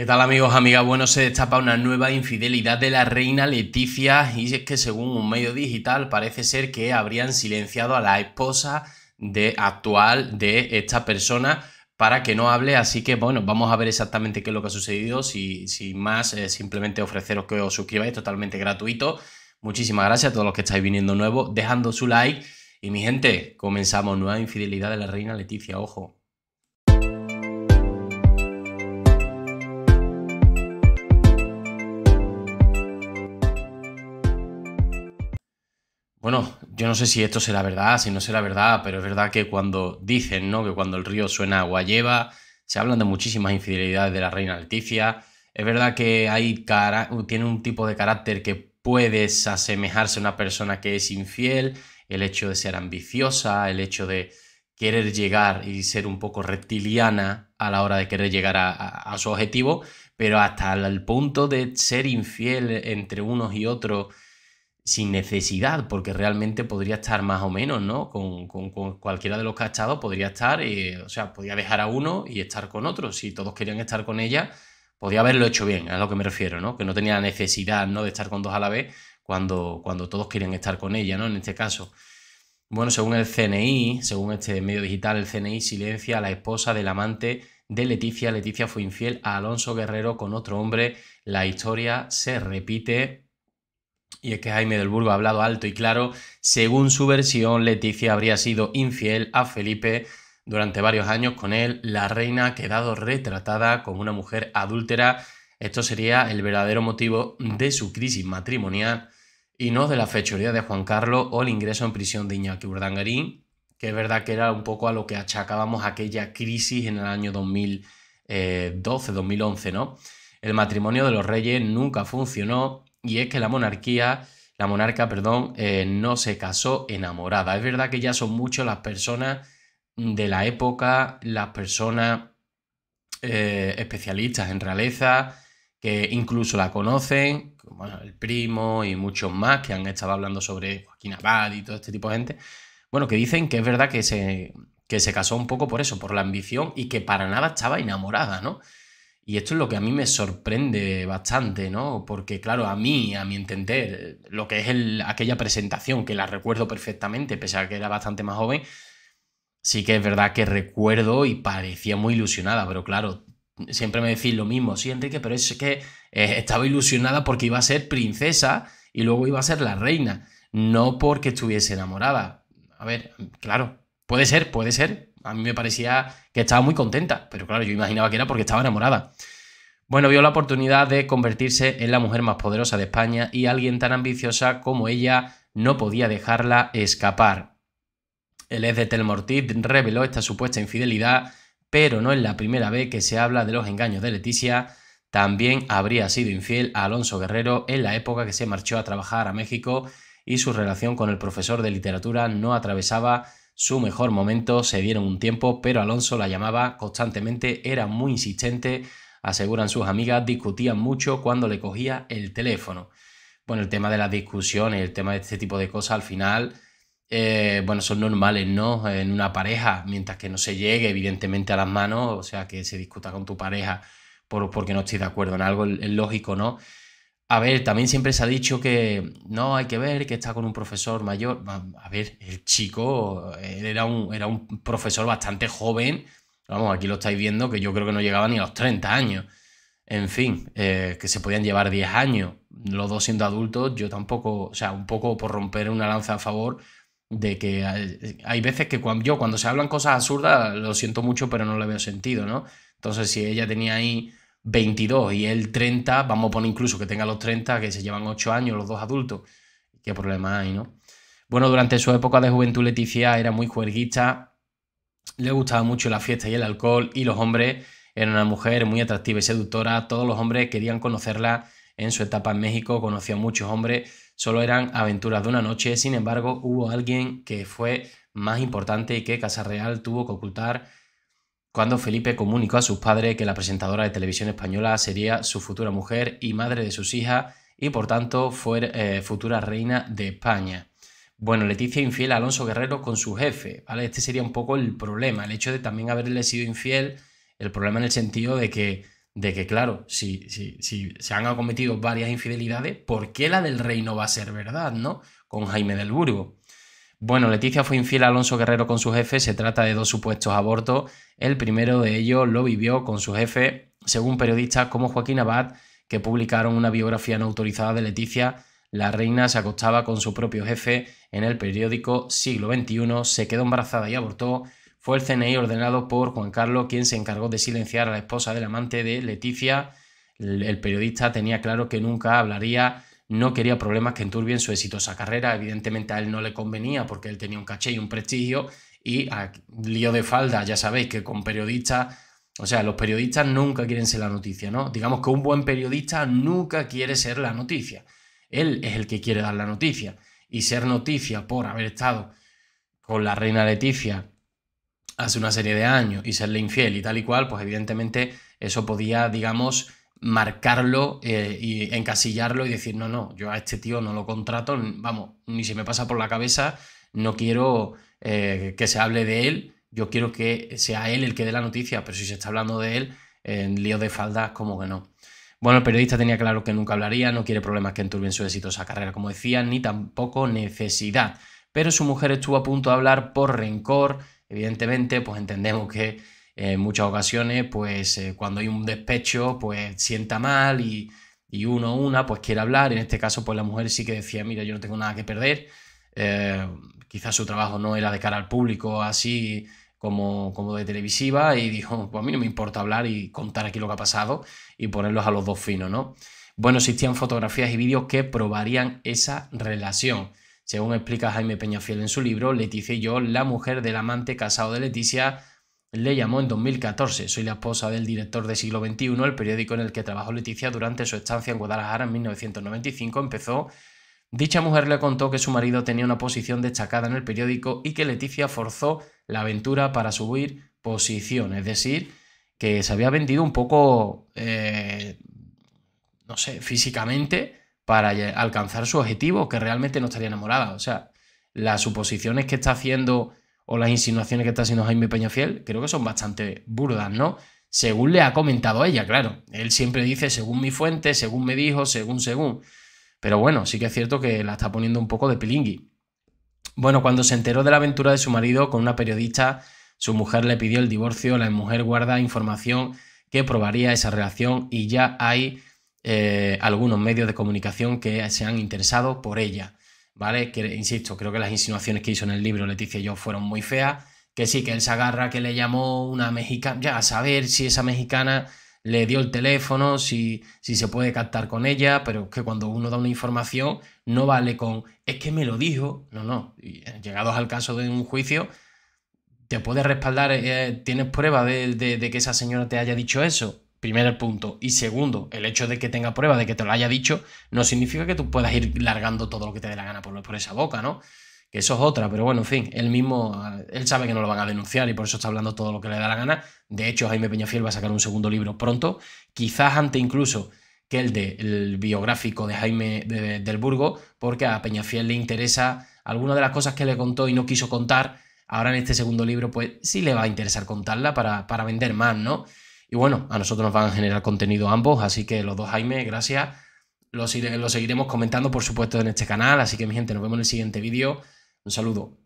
¿Qué tal amigos, amigas? Bueno, se destapa una nueva infidelidad de la reina Leticia y es que según un medio digital parece ser que habrían silenciado a la esposa de, actual de esta persona para que no hable, así que bueno, vamos a ver exactamente qué es lo que ha sucedido, si, sin más, eh, simplemente ofreceros que os suscribáis, totalmente gratuito. Muchísimas gracias a todos los que estáis viniendo nuevos, dejando su like y mi gente, comenzamos nueva infidelidad de la reina Leticia, ojo. Bueno, yo no sé si esto será verdad, si no será verdad, pero es verdad que cuando dicen, ¿no? Que cuando el río suena agua lleva, se hablan de muchísimas infidelidades de la reina Alticia. Es verdad que tiene un tipo de carácter que puedes asemejarse a una persona que es infiel, el hecho de ser ambiciosa, el hecho de querer llegar y ser un poco reptiliana a la hora de querer llegar a su objetivo, pero hasta el punto de ser infiel entre unos y otros sin necesidad, porque realmente podría estar más o menos, ¿no? Con, cualquiera de los que podría estar, eh, o sea, podía dejar a uno y estar con otro. Si todos querían estar con ella, podía haberlo hecho bien, a lo que me refiero, ¿no? Que no tenía necesidad, ¿no? De estar con dos a la vez cuando, cuando todos querían estar con ella, ¿no? En este caso. Bueno, según el CNI, según este medio digital, el CNI silencia a la esposa del amante de Leticia. Leticia fue infiel a Alonso Guerrero con otro hombre. La historia se repite y es que Jaime del Burgo ha hablado alto y claro. Según su versión, Leticia habría sido infiel a Felipe durante varios años con él. La reina ha quedado retratada como una mujer adúltera. Esto sería el verdadero motivo de su crisis matrimonial y no de la fechoría de Juan Carlos o el ingreso en prisión de Iñaki Urdangarín, que es verdad que era un poco a lo que achacábamos aquella crisis en el año 2012-2011, eh, ¿no? El matrimonio de los reyes nunca funcionó y es que la monarquía, la monarca, perdón, eh, no se casó enamorada. Es verdad que ya son muchos las personas de la época, las personas eh, especialistas en realeza, que incluso la conocen, como el primo y muchos más que han estado hablando sobre Joaquín Abad y todo este tipo de gente. Bueno, que dicen que es verdad que se, que se casó un poco por eso, por la ambición y que para nada estaba enamorada, ¿no? Y esto es lo que a mí me sorprende bastante, ¿no? Porque, claro, a mí, a mi entender, lo que es aquella presentación, que la recuerdo perfectamente, pese a que era bastante más joven, sí que es verdad que recuerdo y parecía muy ilusionada, pero claro, siempre me decís lo mismo, sí, Enrique, pero es que eh, estaba ilusionada porque iba a ser princesa y luego iba a ser la reina, no porque estuviese enamorada. A ver, claro, puede ser, puede ser, a mí me parecía que estaba muy contenta, pero claro, yo imaginaba que era porque estaba enamorada. Bueno, vio la oportunidad de convertirse en la mujer más poderosa de España y alguien tan ambiciosa como ella no podía dejarla escapar. El ex de Telmortit reveló esta supuesta infidelidad, pero no es la primera vez que se habla de los engaños de Leticia. También habría sido infiel a Alonso Guerrero en la época que se marchó a trabajar a México y su relación con el profesor de literatura no atravesaba su mejor momento, se dieron un tiempo, pero Alonso la llamaba constantemente, era muy insistente, aseguran sus amigas, discutían mucho cuando le cogía el teléfono. Bueno, el tema de las discusiones, el tema de este tipo de cosas al final, eh, bueno, son normales, ¿no? En una pareja, mientras que no se llegue evidentemente a las manos, o sea, que se discuta con tu pareja por, porque no estoy de acuerdo en algo, es lógico, ¿no? A ver, también siempre se ha dicho que no, hay que ver que está con un profesor mayor. A ver, el chico era un, era un profesor bastante joven. Vamos, aquí lo estáis viendo, que yo creo que no llegaba ni a los 30 años. En fin, eh, que se podían llevar 10 años. Los dos siendo adultos, yo tampoco, o sea, un poco por romper una lanza a favor de que hay, veces que yo cuando se hablan cosas absurdas, lo siento mucho, pero no le veo sentido, ¿no? Entonces, si ella tenía ahí 22 y el 30, vamos a poner incluso que tenga los 30, que se llevan 8 años los dos adultos. ¿Qué problema hay, no? Bueno, durante su época de juventud Leticia era muy juerguista, le gustaba mucho la fiesta y el alcohol y los hombres, era una mujer muy atractiva y seductora, todos los hombres querían conocerla en su etapa en México, conoció a muchos hombres, solo eran aventuras de una noche, sin embargo hubo alguien que fue más importante y que Casa Real tuvo que ocultar cuando Felipe comunicó a sus padres que la presentadora de televisión española sería su futura mujer y madre de sus hijas y por tanto fue eh, futura reina de España. Bueno, Leticia infiel a Alonso Guerrero con su jefe, ¿vale? Este sería un poco el problema, el hecho de también haberle sido infiel, el problema en el sentido de que, de que claro, si, si, se han cometido varias infidelidades, ¿por qué la del reino va a ser verdad, no? Con Jaime del Burgo. Bueno, Leticia fue infiel a Alonso Guerrero con su jefe, se trata de dos supuestos abortos. El primero de ellos lo vivió con su jefe, según periodistas como Joaquín Abad, que publicaron una biografía no autorizada de Leticia. La reina se acostaba con su propio jefe en el periódico Siglo XXI, se quedó embarazada y abortó. Fue el CNI ordenado por Juan Carlos quien se encargó de silenciar a la esposa del amante de Leticia. El periodista tenía claro que nunca hablaría no quería problemas que enturbien su exitosa carrera. Evidentemente a él no le convenía porque él tenía un caché y un prestigio y ah, lío de falda, ya sabéis que con periodistas, o sea, los periodistas nunca quieren ser la noticia, ¿no? Digamos que un buen periodista nunca quiere ser la noticia. Él es el que quiere dar la noticia y ser noticia por haber estado con la reina Leticia hace una serie de años y serle infiel y tal y cual, pues evidentemente eso podía, digamos, marcarlo eh, y encasillarlo y decir, no, no, yo a este tío no lo contrato, vamos, ni se me pasa por la cabeza, no quiero eh, que se hable de él, yo quiero que sea él el que dé la noticia, pero si se está hablando de él, en lío de faldas, como que no. Bueno, el periodista tenía claro que nunca hablaría, no quiere problemas que enturbien su exitosa carrera, como decía, ni tampoco necesidad. Pero su mujer estuvo a punto de hablar por rencor, evidentemente, pues entendemos que en muchas ocasiones, pues eh, cuando hay un despecho, pues sienta mal y, uno a una, pues quiere hablar. En este caso, pues la mujer sí que decía, mira, yo no tengo nada que perder. Eh, quizás su trabajo no era de cara al público así como, como de televisiva y dijo, pues a mí no me importa hablar y contar aquí lo que ha pasado y ponerlos a los dos finos, ¿no? Bueno, existían fotografías y vídeos que probarían esa relación. Según explica Jaime Peñafiel en su libro, Leticia y yo, la mujer del amante casado de Leticia, le llamó en 2014. Soy la esposa del director de Siglo XXI, el periódico en el que trabajó Leticia durante su estancia en Guadalajara en 1995. Empezó. Dicha mujer le contó que su marido tenía una posición destacada en el periódico y que Leticia forzó la aventura para subir posición. Es decir, que se había vendido un poco, eh, no sé, físicamente para alcanzar su objetivo, que realmente no estaría enamorada. O sea, las suposiciones que está haciendo o las insinuaciones que está haciendo Jaime Peñafiel, creo que son bastante burdas, ¿no? Según le ha comentado ella, claro. Él siempre dice, según mi fuente, según me dijo, según, según. Pero bueno, sí que es cierto que la está poniendo un poco de pilingui. Bueno, cuando se enteró de la aventura de su marido con una periodista, su mujer le pidió el divorcio, la mujer guarda información que probaría esa relación y ya hay eh, algunos medios de comunicación que se han interesado por ella. ¿vale? Que, insisto, creo que las insinuaciones que hizo en el libro Leticia y yo fueron muy feas, que sí, que él se agarra, que le llamó una mexicana, ya a saber si esa mexicana le dio el teléfono, si, si se puede captar con ella, pero es que cuando uno da una información no vale con, es que me lo dijo, no, no, eh, llegados al caso de un juicio, te puede respaldar, eh, eh, tienes prueba de que esa señora te haya dicho eso, Primer punto. Y segundo, el hecho de que tenga prueba de que te lo haya dicho no significa que tú puedas ir largando todo lo que te dé la gana por, por esa boca, ¿no? Que eso es otra, pero bueno, en fin, él mismo, ah, él sabe que no lo van a denunciar y por eso está hablando todo lo que le da la gana. De hecho, Jaime Peñafiel va a sacar un segundo libro pronto, quizás antes incluso que el del biográfico de Jaime del Burgo, porque a Peñafiel le interesa alguna de las cosas que le contó y no quiso contar. Ahora en este segundo libro, pues sí le va a interesar contarla para, para vender más, ¿no? Y bueno, a nosotros nos van a generar contenido ambos, así que los dos, Jaime, gracias. Los, seguiremos comentando, por supuesto, en este canal. Así que, mi gente, nos vemos en el siguiente vídeo. Un saludo.